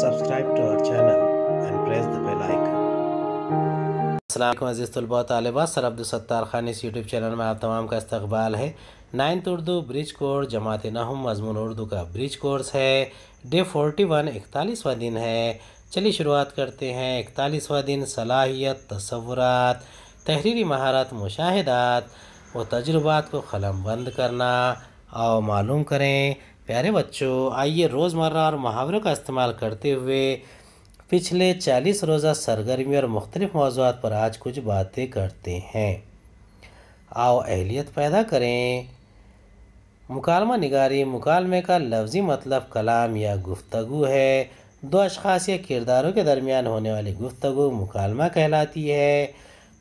subscribe to our channel and press the bell icon असलम अज़ीज़ तलबा तलबा सर अब्दुलसत्तार ख़ान इस यूट्यूब चैनल में आप तमाम का इस्तबाल है नाइन्थ उर्दू ब्रिज कोर्स जमात नहम मजमून उर्दू का ब्रिज कोर्स है डे फोर्टी वन इकतालीसवा दिन है चलिए शुरुआत करते हैं इकतालीसवा दिन सलाहियत तस्वुरात तहरीरी महारत मुशाहदात व तजुर्बात को ख़लम बंद करना और मालूम करें प्यारे बच्चों आइए रोज़मर्रा और मुहावरों का इस्तेमाल करते हुए पिछले चालीस रोज़ा सरगर्मी और मुख्तलिफ मौजूद पर आज कुछ बातें करते हैं आओ अहलियत पैदा करें मुकालमा निगारी मुकालमे का लफ्ज़ी मतलब कलाम या गुफ्तगु है दो अशास या किरदारों के दरमियान होने वाली गुफ्तगु मुकालमा कहलाती है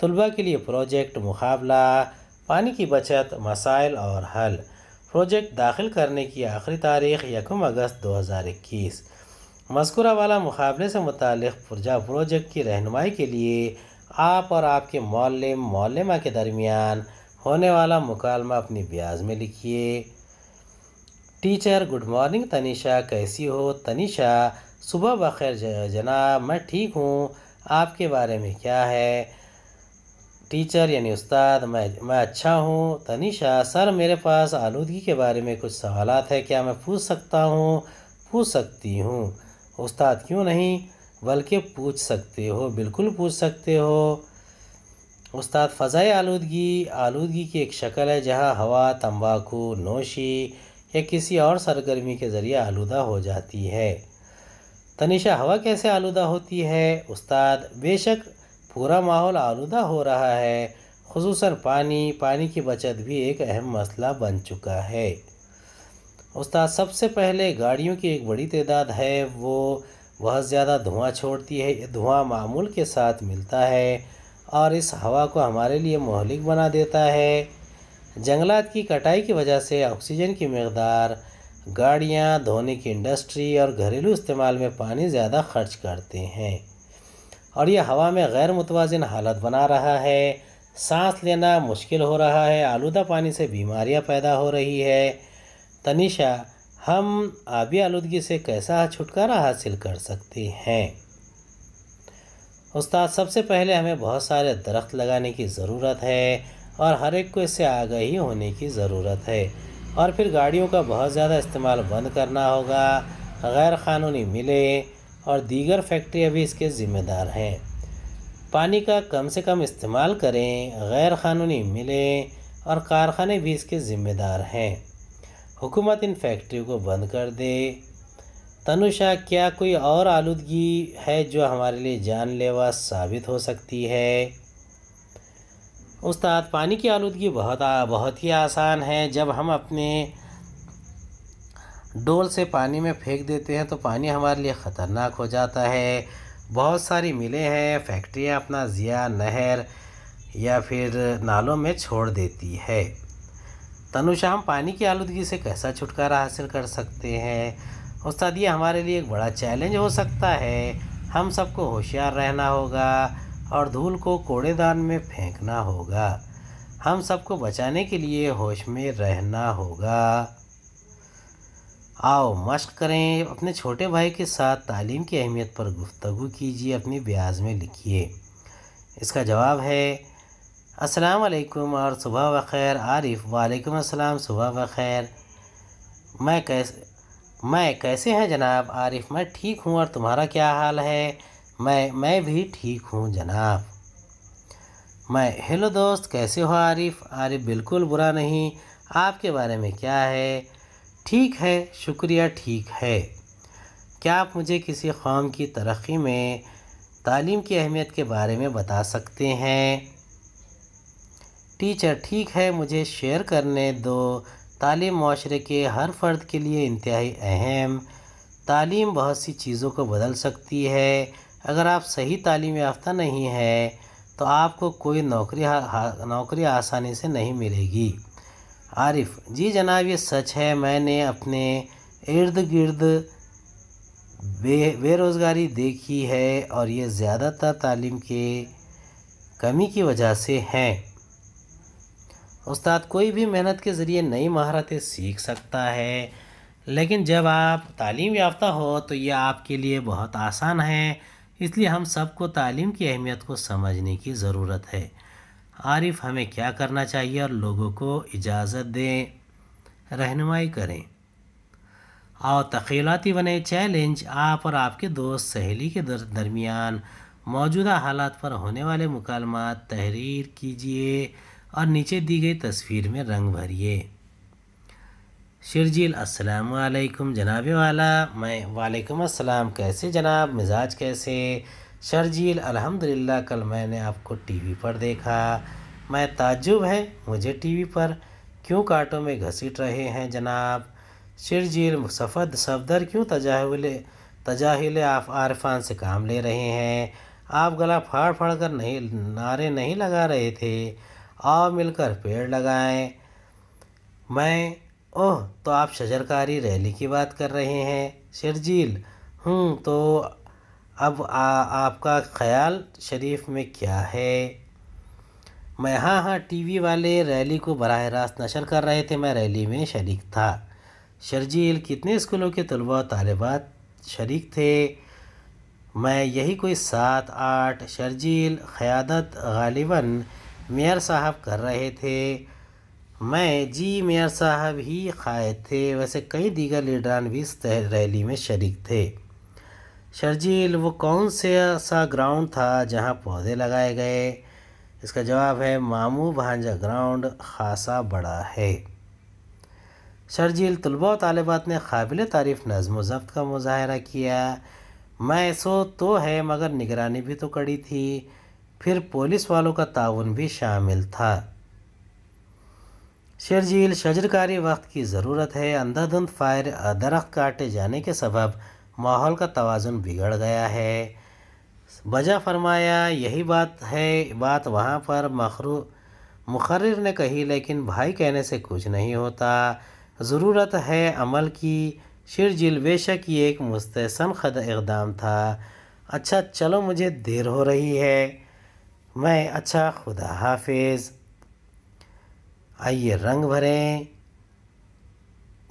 तलबा के लिए प्रोजेक्ट मुकाबला पानी की बचत मसाइल और हल प्रोजेक्ट दाखिल करने की आखिरी तारीख यकम अगस्त 2021 मस्कुरा वाला मुकाबले से मुतक पुरजा प्रोजेक्ट की रहनमाई के लिए आप और आपके मौलम मौलमा के दरमियान होने वाला मुकालमा अपनी ब्याज में लिखिए टीचर गुड मॉर्निंग तनिषा कैसी हो तनिषा सुबह बखैर जनाब मैं ठीक हूँ आपके बारे में क्या है टीचर यानी उस्ताद मैं मैं अच्छा हूँ तनिषा सर मेरे पास आलूदगी के बारे में कुछ सवाल है क्या मैं पूछ सकता हूँ पूछ सकती हूँ उस्ताद क्यों नहीं बल्कि पूछ सकते हो बिल्कुल पूछ सकते हो उस्ताद फ़ज़ाई आलूदगी आलूदगी की एक शक्ल है जहाँ हवा तंबाकू नोशी या किसी और सरगर्मी के ज़रिए आलूदा हो जाती है तनिषा हवा कैसे आलूदा होती है उस्ताद बेशक पूरा माहौल आलूदा हो रहा है खसूस पानी पानी की बचत भी एक अहम मसला बन चुका है उस्ताद सबसे पहले गाड़ियों की एक बड़ी तादाद है वो बहुत ज़्यादा धुआं छोड़ती है धुआं मामूल के साथ मिलता है और इस हवा को हमारे लिए महलिक बना देता है जंगलात की कटाई की वजह से ऑक्सीजन की मकदार गाड़ियाँ धोने की इंडस्ट्री और घरेलू इस्तेमाल में पानी ज़्यादा खर्च करते हैं और ये हवा में गैर मुतवाजन हालत बना रहा है सांस लेना मुश्किल हो रहा है आलूदा पानी से बीमारियां पैदा हो रही है तनिषा हम आबी आलूदगी से कैसा छुटकारा हासिल कर सकते हैं उस्ताद सबसे पहले हमें बहुत सारे दरख्त लगाने की ज़रूरत है और हर एक को इससे आगही होने की ज़रूरत है और फिर गाड़ियों का बहुत ज़्यादा इस्तेमाल बंद करना होगा गैर क़ानूनी मिले और दीगर फैक्ट्रियाँ भी इसके ज़िम्मेदार हैं पानी का कम से कम इस्तेमाल करें गैर क़ानूनी मिलें और कारखाने भी इसके ज़िम्मेदार हैं हुकूमत इन फैक्ट्रियों को बंद कर दे तनुषा क्या कोई और आलूदगी है जो हमारे लिए जानलेवा साबित हो सकती है उस्ताद पानी की आलूदगी बहुत आ, बहुत ही आसान है जब हम अपने डोल से पानी में फेंक देते हैं तो पानी हमारे लिए ख़तरनाक हो जाता है बहुत सारी मिलें हैं फैक्ट्रियाँ अपना ज़िया नहर या फिर नालों में छोड़ देती है तनुषा हम पानी की आलूदगी से कैसा छुटकारा हासिल कर सकते हैं उस्ताद ये हमारे लिए एक बड़ा चैलेंज हो सकता है हम सबको होशियार रहना होगा और धूल को कूड़ेदान में फेंकना होगा हम सबको बचाने के लिए होश में रहना होगा आओ मश्क करें अपने छोटे भाई के साथ तालीम की अहमियत पर गुफ्तु कीजिए अपनी ब्याज में लिखिए इसका जवाब है वालेकुम और सुबह बखैर आरिफ वालेकुम अस्सलाम सुबह बखैर मैं कैसे मैं कैसे हैं जनाब आरिफ मैं ठीक हूँ और तुम्हारा क्या हाल है मैं मैं भी ठीक हूँ जनाब मैं हेलो दोस्त कैसे हो आरिफ आरिफ बिल्कुल बुरा नहीं आपके बारे में क्या है ठीक है शुक्रिया ठीक है क्या आप मुझे किसी कौम की तरक्की में तालीम की अहमियत के बारे में बता सकते हैं टीचर ठीक है मुझे शेयर करने दो तालीम माशरे के हर फ़र्द के लिए इंतहाई अहम तालीम बहुत सी चीज़ों को बदल सकती है अगर आप सही तालीम याफ्ता नहीं हैं तो आपको कोई नौकरी नौकरी आसानी से नहीं मिलेगी आरिफ जी जनाब ये सच है मैंने अपने इर्द गिर्द बे बेरोज़गारी देखी है और ये ज़्यादातर तालीम के कमी की वजह से हैं उस्ताद कोई भी मेहनत के ज़रिए नई महारतें सीख सकता है लेकिन जब आप तालीम याफ्ता हो तो यह आपके लिए बहुत आसान है इसलिए हम सबको तालीम की अहमियत को समझने की ज़रूरत है आरिफ हमें क्या करना चाहिए और लोगों को इजाज़त दें रहनुमाई करें और तखीलाती बने चैलेंज आप और आपके दोस्त सहेली के दरमियान मौजूदा हालात पर होने वाले मुकालमात तहरीर कीजिए और नीचे दी गई तस्वीर में रंग भरिए शिरजील अस्सलाम वालेकुम जनाब वाला मैं वालेकुम अस्सलाम कैसे जनाब मिजाज कैसे सर जी अलहमदिल्ला कल मैंने आपको टीवी पर देखा मैं ताजुब है मुझे टीवी पर क्यों कांटों में घसीट रहे हैं जनाब सिर जील सफ़द सफदर क्यों तजाहल तजाहिल आरफान से काम ले रहे हैं आप गला फाड़ फाड़ कर नहीं नारे नहीं लगा रहे थे आओ मिलकर पेड़ लगाएं मैं ओह तो आप शजरकारी रैली की बात कर रहे हैं शर्जील हूँ तो अब आ, आपका ख्याल शरीफ में क्या है मैं हाँ हाँ टीवी वाले रैली को बरह रास्त नशर कर रहे थे मैं रैली में शरीक था शर्जील कितने स्कूलों के तलबा तलबात शरीक थे मैं यही कोई सात आठ शर्जील क़्यादत गालिबा मेयर साहब कर रहे थे मैं जी मेयर साहब ही खाए थे वैसे कई दीगर लीडरान भी रैली में शरीक थे शर्जील वो कौन से सा ग्राउंड था जहाँ पौधे लगाए गए इसका जवाब है मामू भांजा ग्राउंड खासा बड़ा है शर्जील तलबा तलबात ने काबिल तारीफ़ नज़म ज़ब्त का मुजाहरा किया मैं सो तो है मगर निगरानी भी तो कड़ी थी फिर पुलिस वालों का ताउन भी शामिल था शर्जील शजरकारी वक्त की ज़रूरत है अंधाधुंध फायर दरख्त काटे जाने के सबब माहौल का तोज़ुन बिगड़ गया है वजह फरमाया यही बात है बात वहाँ पर मखरू मुखर ने कही लेकिन भाई कहने से कुछ नहीं होता ज़रूरत है अमल की जिल बेशक ये एक मुस्तसन खद इकदाम था अच्छा चलो मुझे देर हो रही है मैं अच्छा खुदा हाफिज़ आइए रंग भरें